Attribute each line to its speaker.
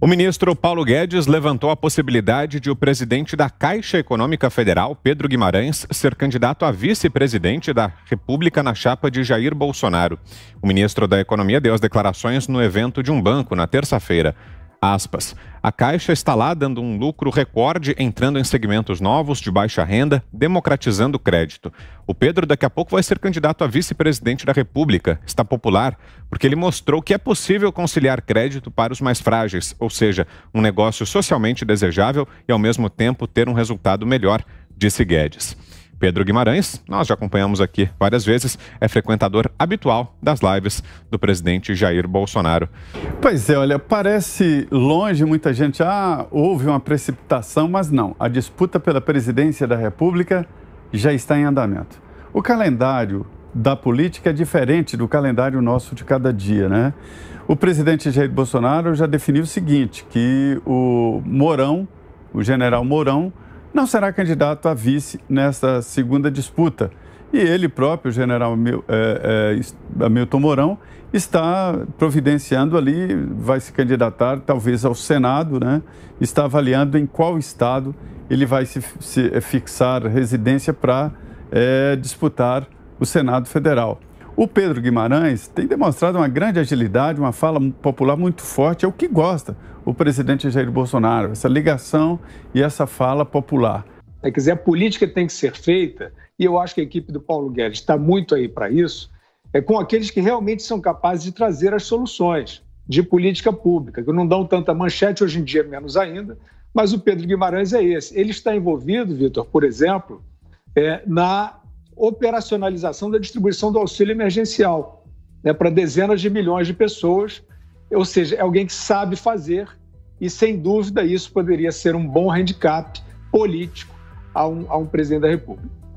Speaker 1: O ministro Paulo Guedes levantou a possibilidade de o presidente da Caixa Econômica Federal, Pedro Guimarães, ser candidato a vice-presidente da República na chapa de Jair Bolsonaro. O ministro da Economia deu as declarações no evento de um banco na terça-feira. Aspas. A Caixa está lá dando um lucro recorde, entrando em segmentos novos de baixa renda, democratizando o crédito. O Pedro daqui a pouco vai ser candidato a vice-presidente da República. Está popular porque ele mostrou que é possível conciliar crédito para os mais frágeis, ou seja, um negócio socialmente desejável e ao mesmo tempo ter um resultado melhor, disse Guedes. Pedro Guimarães, nós já acompanhamos aqui várias vezes, é frequentador habitual das lives do
Speaker 2: presidente Jair Bolsonaro. Pois é, olha, parece longe, muita gente, ah, houve uma precipitação, mas não. A disputa pela presidência da República já está em andamento. O calendário da política é diferente do calendário nosso de cada dia, né? O presidente Jair Bolsonaro já definiu o seguinte, que o Mourão, o general Mourão, não será candidato a vice nesta segunda disputa. E ele próprio, o general eh, eh, Hamilton Mourão, está providenciando ali, vai se candidatar talvez ao Senado, né? está avaliando em qual estado ele vai se, se fixar residência para é, disputar o Senado Federal. O Pedro Guimarães tem demonstrado uma grande agilidade, uma fala popular muito forte, é o que gosta o presidente Jair Bolsonaro, essa ligação e essa fala popular. É, quer dizer, a política tem que ser feita, e eu acho que a equipe do Paulo Guedes está muito aí para isso,
Speaker 3: é com aqueles que realmente são capazes de trazer as soluções de política pública, que não dão tanta manchete, hoje em dia menos ainda, mas o Pedro Guimarães é esse. Ele está envolvido, Vitor, por exemplo, é, na operacionalização da distribuição do auxílio emergencial né, para dezenas de milhões de pessoas. Ou seja, é alguém que sabe fazer e, sem dúvida, isso poderia ser um bom handicap político a um, a um presidente da República.